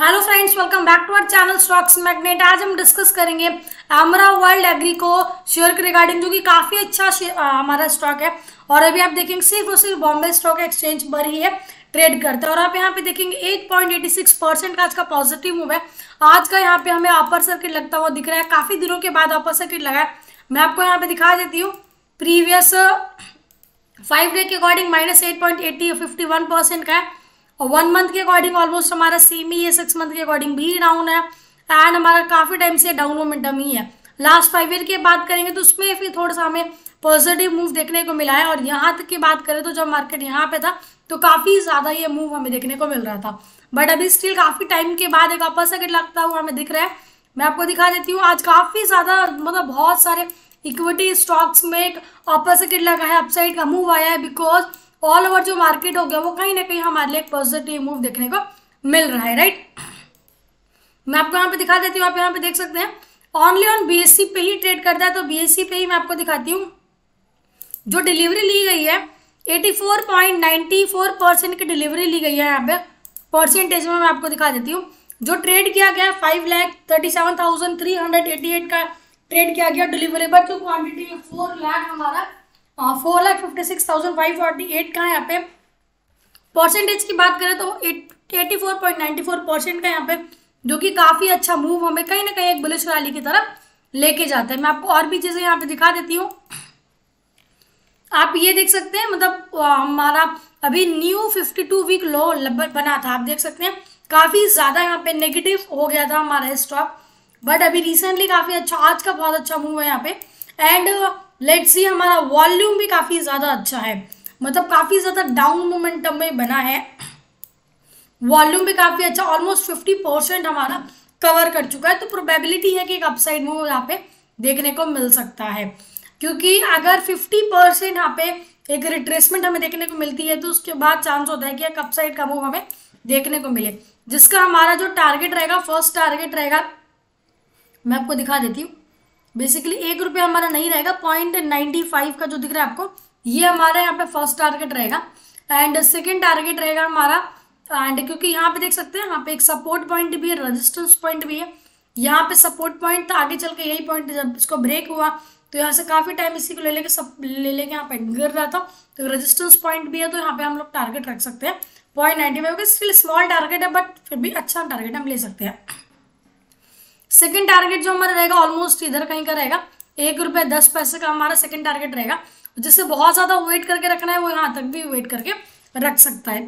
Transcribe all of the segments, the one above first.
hello friends welcome back to our channel stocks magnet आज हम discuss करेंगे एमरा वर्ल्ड एग्री को शेयर के रिगार्डिंग जो कि काफ़ी अच्छा हमारा स्टॉक है और अभी आप देखेंगे सिर्फ और सिर्फ बॉम्बे स्टॉक एक्सचेंज पर ही है ट्रेड करते हैं और आप यहाँ पे देखेंगे 8.86 परसेंट का आज का पॉजिटिव मूव है आज का यहाँ पे हमें अपर सर्किट लगता हुआ दिख रहा है काफ़ी दिनों के बाद अपर सर्किट लगा है मैं आपको यहाँ पे दिखा देती हूँ प्रीवियस फाइव डे के अकॉर्डिंग माइनस एट पॉइंट का है और वन मंथ के अकॉर्डिंग ऑलमोस्ट हमारा सेम ही है सिक्स मंथ के अकॉर्डिंग भी डाउन है एंड हमारा काफ़ी टाइम से डाउन मोमेंटम ही है लास्ट फाइव ईयर की बात करेंगे तो उसमें फिर थोड़ा सा हमें पॉजिटिव मूव देखने को मिला है और यहाँ तक की बात करें तो जब मार्केट यहाँ पे था तो काफ़ी ज़्यादा ये मूव हमें देखने को मिल रहा था बट अभी स्टिल काफ़ी टाइम के बाद एक अपर सर्किट लगता हुआ हमें दिख रहा है मैं आपको दिखा देती हूँ आज काफ़ी ज़्यादा मतलब बहुत सारे इक्विटी स्टॉक्स में एक अपर सर्किट लगा है अपसाइड का मूव आया है बिकॉज ऑल ओवर जो मार्केट हो गया वो कहीं ना कहीं हमारे लिए पॉजिटिव मूव देखने को मिल रहा है राइट मैं आपको यहाँ पे दिखा देती हूँ आप यहाँ पे देख सकते हैं ऑनली ऑन बी पे ही ट्रेड करता है तो बी पे ही मैं आपको दिखाती हूँ जो डिलीवरी ली गई है 84.94 परसेंट की डिलीवरी ली गई है यहाँ पे परसेंटेज में मैं आपको दिखा देती हूँ जो ट्रेड किया गया five lakh thirty seven thousand three hundred eighty eight का ट्रेड किया गया डिलीवरेबल जो क्वांटिटी फोर लाख हमारा four lakh fifty six thousand five forty eight का यहाँ पे परसेंटेज की बात करें तो eighty four point ninety four percent का यहाँ पे जो कि काफ़ी अच्छा मूव हमें कहीं ना कहीं एक बुलिश रैली की तरफ लेके जाता है मैं आपको और भी चीज़ें यहाँ पे दिखा देती हूँ आप ये देख सकते हैं मतलब हमारा अभी new fifty two week low बना था आप देख सकते हैं काफ़ी ज़्यादा यहाँ पे नेगेटिव हो गया था हमारा स्टॉक बट अभी रिसेंटली काफ़ी अच्छा आज का बहुत अच्छा मूव है यहाँ पे एंड लेट सी हमारा वॉल्यूम भी काफ़ी ज़्यादा अच्छा है मतलब काफ़ी ज़्यादा डाउन मोमेंटम में बना है वॉल्यूम भी काफ़ी अच्छा ऑलमोस्ट फिफ्टी परसेंट हमारा कवर कर चुका है तो प्रोबेबिलिटी है कि एक अपसाइड मूव यहाँ पे देखने को मिल सकता है क्योंकि अगर फिफ्टी परसेंट यहाँ पे एक रिट्रेसमेंट हमें देखने को मिलती है तो उसके बाद चांस होता है कि एक अपसाइड का मूव हमें देखने को मिले जिसका हमारा जो टारगेट रहेगा फर्स्ट टारगेट रहेगा मैं आपको दिखा देती हूँ बेसिकली एक रुपया हमारा नहीं रहेगा पॉइंट नाइन्टी फाइव का जो दिख रहा है आपको ये हमारा यहाँ पे फर्स्ट टारगेट रहेगा एंड सेकेंड टारगेट रहेगा हमारा एंड क्योंकि यहाँ पे देख सकते हैं यहाँ पे एक सपोर्ट पॉइंट भी है रजिस्टेंस पॉइंट भी है यहाँ पे सपोर्ट पॉइंट था आगे चल के यही पॉइंट जब इसको ब्रेक हुआ तो यहाँ से काफ़ी टाइम इसी को ले लेके सब ले लेके यहाँ पे गिर रहा था तो रजिस्टेंस पॉइंट भी है तो यहाँ पे हम लोग टारगेट रख सकते हैं पॉइंट नाइन्टी फाइव का स्टिल स्मॉल टारगेट है बट फिर भी अच्छा टारगेट हम ले सकते हैं सेकेंड टारगेट जो हमारा रहेगा ऑलमोस्ट इधर कहीं का रहेगा एक रुपये दस पैसे का हमारा सेकेंड टारगेट रहेगा जिससे बहुत ज़्यादा वेट करके रखना है वो यहाँ तक भी वेट करके रख सकता है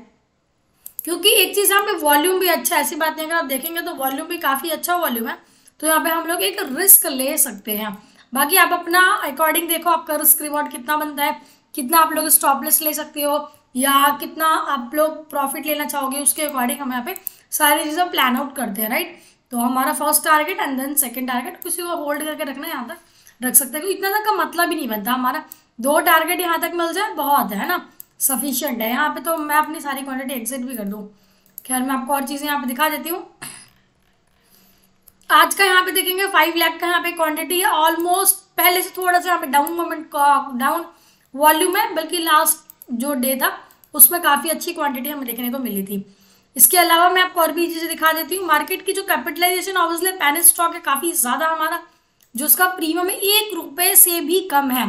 क्योंकि एक चीज़ यहाँ पे वॉल्यूम भी अच्छा ऐसी बात नहीं अगर आप देखेंगे तो वॉल्यूम भी काफ़ी अच्छा वॉल्यूम है तो यहाँ पे हम लोग एक रिस्क ले सकते हैं बाकी आप अपना अकॉर्डिंग देखो आपका रिस्क रिवॉर्ड कितना बनता है कितना आप लोग स्टॉपलेस ले सकते हो या कितना आप लोग प्रॉफिट लेना चाहोगे उसके अकॉर्डिंग हम यहाँ पे सारी चीज़ें प्लान आउट करते हैं राइट तो हमारा first target and then second target किसी को होल्ड करके रखना यहाँ तक रख सकते हैं इतना तक का मतलब ही नहीं बनता हमारा दो टारगेट यहाँ तक मिल जाए बहुत है ना सफिशियंट है यहाँ पे तो मैं अपनी सारी क्वांटिटी एग्जिट भी कर दूँ खैर मैं आपको और चीज़ें यहाँ पे दिखा देती हूँ आज का यहाँ पे देखेंगे फाइव लैख का यहाँ पे क्वांटिटी है ऑलमोस्ट पहले से थोड़ा सा यहाँ पे डाउन मोमेंट डाउन वॉल्यूम है बल्कि लास्ट जो डे था उसमें काफ़ी अच्छी क्वांटिटी हमें देखने को मिली थी इसके अलावा मैं आपको और भी चीज़ें दिखा देती हूँ मार्केट की जो कैपिटलाइजेशन ऑब्वियसली पैनिस स्टॉक है काफ़ी ज़्यादा हमारा जो उसका प्रीमियम एक रुपए से भी कम है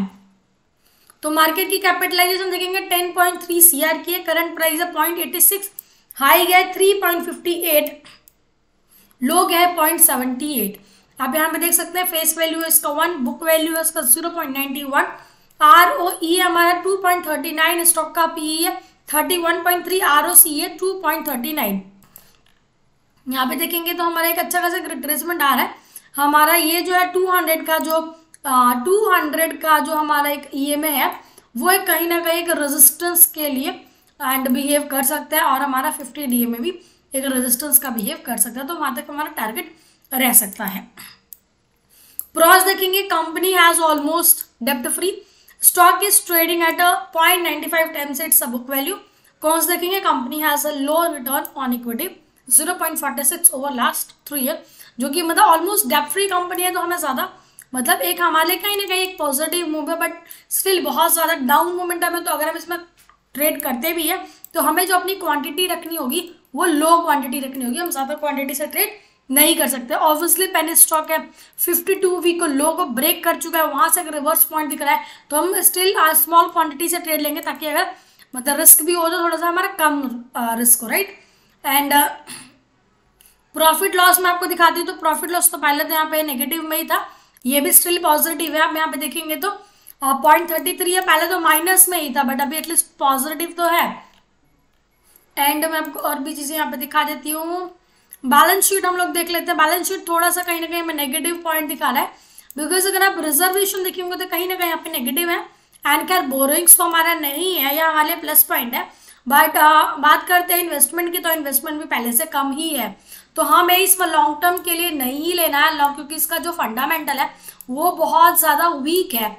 तो मार्केट की कैपिटलाइजेशन देखेंगे ten point three C R की है करंट प्राइस है पॉइंट एटी सिक्स हाई गया है three point fifty eight low गया है पॉइंट सेवेंटी एट आप यहाँ पे देख सकते हैं फेस वैल्यू है इसका वन बुक वैल्यू है इसका zero point ninety one R O E हमारा two point thirty nine stock का पी e है thirty one point three R O C A two point thirty nine यहाँ पे देखेंगे तो हमारा एक अच्छा खासा रिट्रेसमेंट आ रहा है हमारा ये जो है टू हंड्रेड का जो टू हंड्रेड का जो हमारा एक ई एम ए है वो एक कहीं ना कहीं एक रेजिस्टेंस के लिए एंड बिहेव कर सकता है और हमारा फिफ्टी डी एम ए भी एक रेजिस्टेंस का बिहेव कर सकता है तो वहाँ तक हमारा टारगेट रह सकता है प्रॉस देखेंगे कंपनी हैज़ ऑलमोस्ट डेप्ट free stock is trading at a point ninety five times its book value कौन से देखेंगे company has a low return on equity zero point forty six over last three year जो कि मतलब almost Depp free company है तो हमें ज़्यादा मतलब एक हमारे कहीं ना कहीं एक पॉजिटिव मूव है बट स्टिल बहुत ज़्यादा डाउन मूवमेंट है तो अगर हम इसमें ट्रेड करते भी है तो हमें जो अपनी क्वांटिटी रखनी होगी वो लो क्वांटिटी रखनी होगी हम ज़्यादा क्वांटिटी से ट्रेड नहीं कर सकते ऑब्वियसली पहले स्टॉक है 52 वीक को लो को ब्रेक कर चुका है वहाँ से अगर रिवर्स पॉइंट दिख रहा है तो हम स्टिल स्मॉल क्वांटिटी से ट्रेड लेंगे ताकि अगर मतलब रिस्क भी हो तो थोड़ा सा हमारा कम रिस्क हो राइट एंड प्रॉफिट लॉस मैं आपको दिखाती हूँ तो प्रॉफिट लॉस तो पहले तो यहाँ पे नेगेटिव में ही था ये भी स्टिल पॉजिटिव है आप यहाँ पे देखेंगे तो पॉइंट थर्टी थ्री है पहले तो माइनस में ही था बट अभी एटलीस्ट पॉजिटिव तो है एंड मैं आपको और भी चीज़ें यहाँ पे दिखा देती हूँ बैलेंस शीट हम लोग देख लेते हैं बैलेंस शीट थोड़ा सा कहीं ना कहीं हमें नेगेटिव पॉइंट दिखा रहा है बिकॉज अगर आप रिजर्वेशन देखेंगे तो कहीं ना कहीं यहाँ पे नेगेटिव है एंड खैर बोरोइंग्स तो हमारा नहीं है यह हमारे प्लस पॉइंट है बट uh, बात करते हैं इन्वेस्टमेंट की तो इन्वेस्टमेंट भी पहले से कम ही है तो हमें हाँ, इस लॉन्ग टर्म के लिए नहीं लेना है क्योंकि इसका जो फंडामेंटल है वो बहुत ज़्यादा वीक है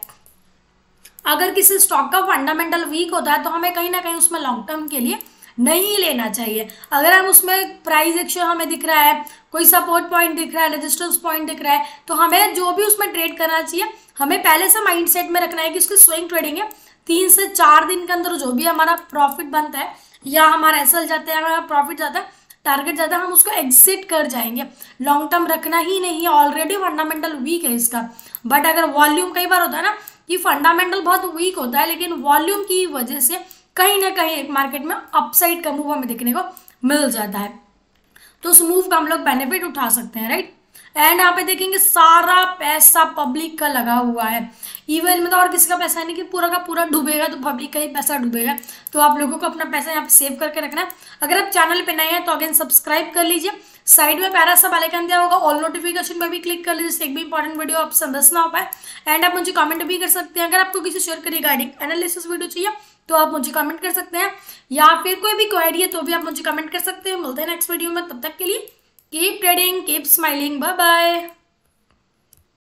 अगर किसी स्टॉक का फंडामेंटल वीक होता है तो हमें कहीं ना कहीं उसमें लॉन्ग टर्म के लिए नहीं लेना चाहिए अगर हम उसमें प्राइस एक्शन हमें दिख रहा है कोई सपोर्ट पॉइंट दिख रहा है रेजिस्टेंस पॉइंट दिख रहा है तो हमें जो भी उसमें ट्रेड करना चाहिए हमें पहले से माइंडसेट में रखना है कि उसकी स्विंग ट्रेडिंग है तीन से चार दिन के अंदर जो भी हमारा प्रॉफिट बनता है या हमारा एसल जाता है हमारा प्रॉफिट जाता है टारगेट ज़्यादा हम उसको एग्जिट कर जाएंगे लॉन्ग टर्म रखना ही नहीं है ऑलरेडी फंडामेंटल वीक है इसका बट अगर वॉल्यूम कई बार होता है ना कि फंडामेंटल बहुत वीक होता है लेकिन वॉल्यूम की वजह से कहीं ना कहीं एक मार्केट में अपसाइड का मूव हमें देखने को मिल जाता है तो उस मूव का हम लोग बेनिफिट उठा सकते हैं राइट एंड यहाँ पे देखेंगे सारा पैसा पब्लिक का लगा हुआ है ईवेल में तो और किसी का पैसा नहीं कि पूरा का पूरा डूबेगा तो पब्लिक का ही पैसा डूबेगा तो आप लोगों को अपना पैसा यहाँ पे सेव करके रखना है अगर आप चैनल पे नए हैं तो अगेन सब्सक्राइब कर लीजिए साइड में पैरा सा बालेकन दिया होगा ऑल नोटिफिकेशन पर भी क्लिक कर लीजिए एक भी इंपॉर्टेंट वीडियो आप मिस ना हो पाए एंड आप मुझे कमेंट भी कर सकते हैं अगर आपको किसी शेयर के रिगार्डिंग एनालिसिस वीडियो चाहिए तो आप मुझे कमेंट कर सकते हैं या फिर कोई भी क्वेरी है तो भी आप मुझे कमेंट कर सकते हैं मिलते हैं नेक्स्ट वीडियो में तब तक के लिए keep trading keep smiling bye bye